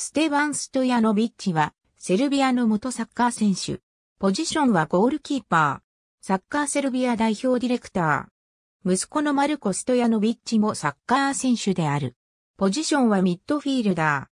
ステバン・ストヤノビッチは、セルビアの元サッカー選手。ポジションはゴールキーパー。サッカーセルビア代表ディレクター。息子のマルコ・ストヤノビッチもサッカー選手である。ポジションはミッドフィールダ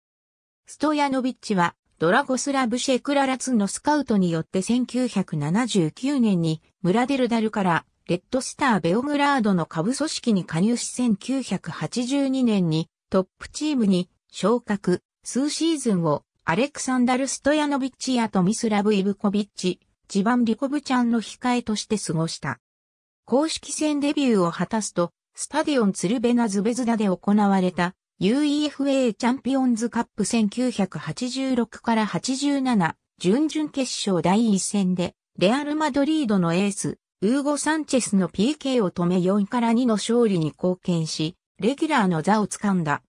ー。ストヤノビッチは、ドラゴスラブ・シェクララツのスカウトによって1979年にムラデルダルからレッドスター・ベオグラードの下部組織に加入し1982年にトップチームに昇格。数シーズンをアレクサンダル・ストヤノビッチやトミスラブ・イブコビッチ、ジバン・リコブちゃんの控えとして過ごした。公式戦デビューを果たすと、スタディオンツルベナズベズダで行われた UEFA チャンピオンズカップ1986から87準々決勝第1戦で、レアル・マドリードのエース、ウーゴ・サンチェスの PK を止め4から2の勝利に貢献し、レギュラーの座を掴んだ。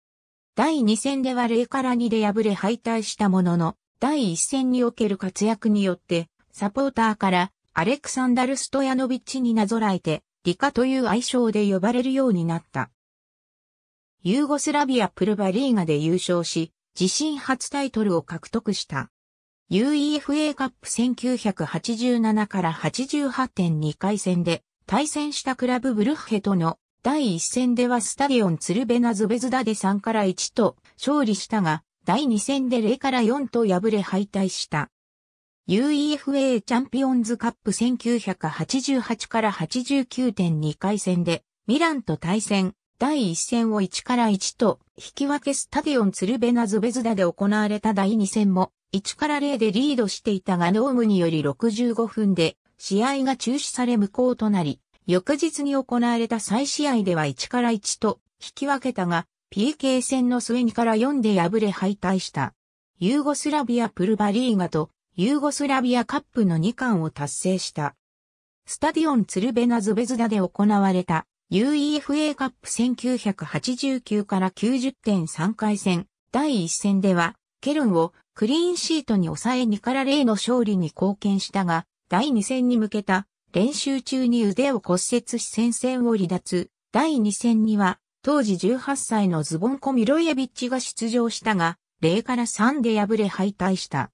第2戦では0から2で敗れ敗退したものの、第1戦における活躍によって、サポーターからアレクサンダル・ストヤノビッチになぞらえて、リカという愛称で呼ばれるようになった。ユーゴスラビアプルバリーガで優勝し、自身初タイトルを獲得した。UEFA カップ1987から88.2回戦で対戦したクラブブルッヘとの第1戦ではスタディオンツルベナズベズダで3から1と勝利したが、第2戦で0から4と敗れ敗退した。UEFA チャンピオンズカップ1988から89.2回戦で、ミランと対戦、第1戦を1から1と、引き分けスタディオンツルベナズベズダで行われた第2戦も、1から0でリードしていたがノームにより65分で、試合が中止され無効となり、翌日に行われた再試合では1から1と引き分けたが、PK 戦の末2から4で敗れ敗退した。ユーゴスラビアプルバリーガとユーゴスラビアカップの2冠を達成した。スタディオンツルベナズベズダで行われた UEFA カップ1989から90.3回戦第1戦ではケルンをクリーンシートに抑え2から0の勝利に貢献したが第2戦に向けた練習中に腕を骨折し戦線を離脱。第2戦には、当時18歳のズボンコ・ミロイエビッチが出場したが、0から3で敗れ敗退した。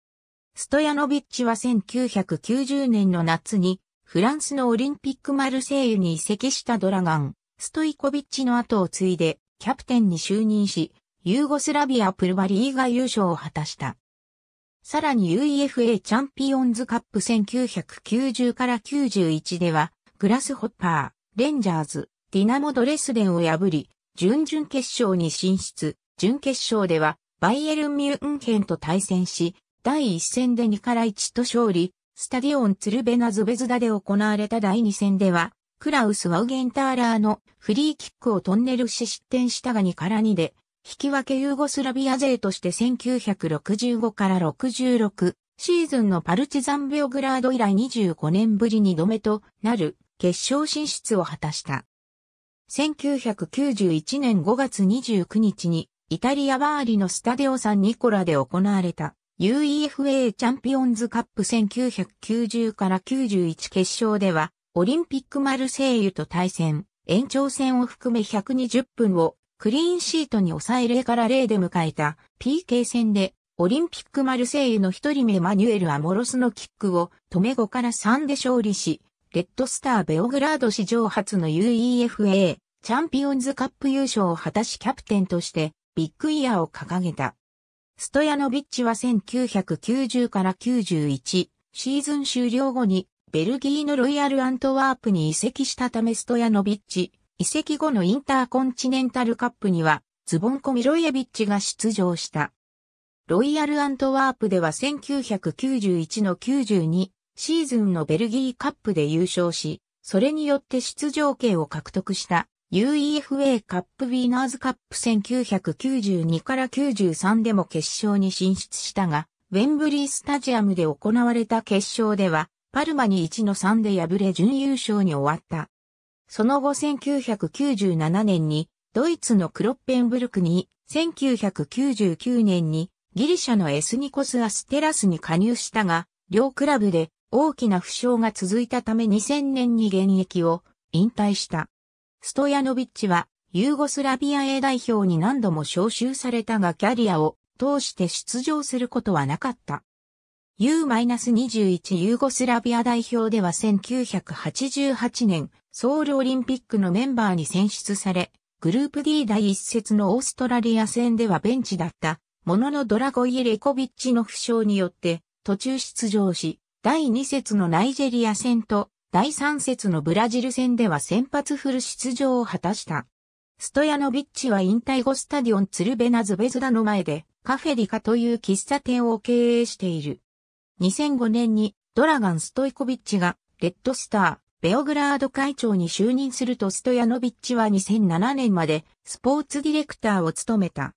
ストヤノビッチは1990年の夏に、フランスのオリンピックマルセイユに移籍したドラガン、ストイコビッチの後を継いで、キャプテンに就任し、ユーゴスラビアプルバリーが優勝を果たした。さらに UEFA チャンピオンズカップ1990から91では、グラスホッパー、レンジャーズ、ディナモドレスデンを破り、準々決勝に進出。準決勝では、バイエルン・ミュンヘンと対戦し、第1戦で2から1と勝利、スタディオン・ツルベナ・ズベズダで行われた第2戦では、クラウス・ワウゲンターラーのフリーキックをトンネルし失点したが2から2で引き分けユーゴスラビア勢として1965から66シーズンのパルチザンベオグラード以来25年ぶり2度目となる決勝進出を果たした。1991年5月29日にイタリアバーリのスタデオサンニコラで行われた UEFA チャンピオンズカップ1990から91決勝ではオリンピックマルセイユと対戦、延長戦を含め120分をクリーンシートに抑え0から0で迎えた PK 戦で、オリンピックマルセイユの一人目マニュエル・アモロスのキックを止め5から3で勝利し、レッドスター・ベオグラード史上初の UEFA チャンピオンズカップ優勝を果たしキャプテンとしてビッグイヤーを掲げた。ストヤノビッチは1990から91シーズン終了後にベルギーのロイヤル・アントワープに移籍したためストヤノビッチ、移籍後のインターコンチネンタルカップには、ズボンコ・ミロイエビッチが出場した。ロイヤル・アントワープでは1991の92シーズンのベルギーカップで優勝し、それによって出場権を獲得した UEFA カップ・ウィーナーズ・カップ1992から93でも決勝に進出したが、ウェンブリースタジアムで行われた決勝では、パルマに1の3で敗れ準優勝に終わった。その後1997年にドイツのクロッペンブルクに、1999年にギリシャのエスニコス・アステラスに加入したが、両クラブで大きな負傷が続いたため2000年に現役を引退した。ストヤノビッチはユーゴスラビア A 代表に何度も招集されたがキャリアを通して出場することはなかった。U-21 ユーゴスラビア代表では1988年、ソウルオリンピックのメンバーに選出され、グループ D 第一節のオーストラリア戦ではベンチだった、もののドラゴイ・エレコビッチの負傷によって途中出場し、第2節のナイジェリア戦と第3節のブラジル戦では先発フル出場を果たした。ストヤノビッチは引退後スタディオンツルベナズベズダの前でカフェリカという喫茶店を経営している。2005年にドラガン・ストイコビッチがレッドスター、ベオグラード会長に就任するとストヤノビッチは2007年までスポーツディレクターを務めた。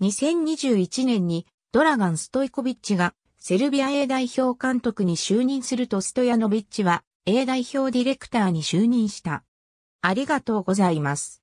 2021年にドラガン・ストイコビッチがセルビア A 代表監督に就任するとストヤノビッチは A 代表ディレクターに就任した。ありがとうございます。